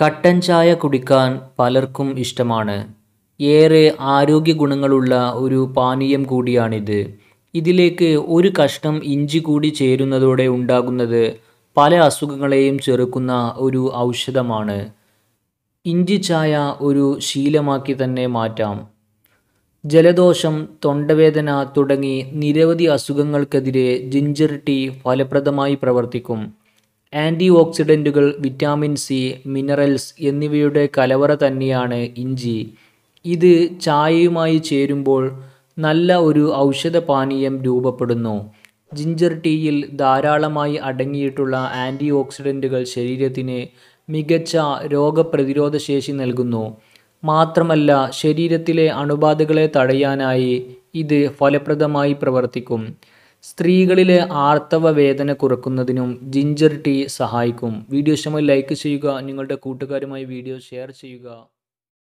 കട്ടൻ ചായ കുടിക്കാൻ പലർക്കും ഇഷ്ടമാണ് ഏറെ ആരോഗ്യ ഗുണങ്ങളുള്ള ഒരു പാനീയം കൂടിയാണിത് ഇതിലേക്ക് ഒരു കഷ്ണം ഇഞ്ചി കൂടി ചേരുന്നതോടെ ഉണ്ടാകുന്നത് പല അസുഖങ്ങളെയും ചെറുക്കുന്ന ഒരു ഔഷധമാണ് ഇഞ്ചി ചായ ഒരു ശീലമാക്കി തന്നെ മാറ്റാം ജലദോഷം തൊണ്ടവേദന തുടങ്ങി നിരവധി അസുഖങ്ങൾക്കെതിരെ ജിഞ്ചർ ടീ ഫലപ്രദമായി പ്രവർത്തിക്കും ആൻറ്റി ഓക്സിഡൻറ്റുകൾ വിറ്റാമിൻ സി മിനറൽസ് എന്നിവയുടെ കലവറ തന്നെയാണ് ഇഞ്ചി ഇത് ചായയുമായി ചേരുമ്പോൾ നല്ല ഒരു ഔഷധപാനീയം രൂപപ്പെടുന്നു ജിഞ്ചർ ടീയിൽ ധാരാളമായി അടങ്ങിയിട്ടുള്ള ആൻറ്റി ഓക്സിഡൻറ്റുകൾ ശരീരത്തിന് മികച്ച രോഗപ്രതിരോധ ശേഷി നൽകുന്നു മാത്രമല്ല ശരീരത്തിലെ അണുബാധകളെ തടയാനായി ഇത് ഫലപ്രദമായി പ്രവർത്തിക്കും സ്ത്രീകളിലെ ആർത്തവ വേദന കുറക്കുന്നതിനും ജിഞ്ചർ ടീ സഹായിക്കും വീഡിയോ ഇഷ്ടമായി ലൈക്ക് ചെയ്യുക നിങ്ങളുടെ കൂട്ടുകാരുമായി വീഡിയോ ഷെയർ ചെയ്യുക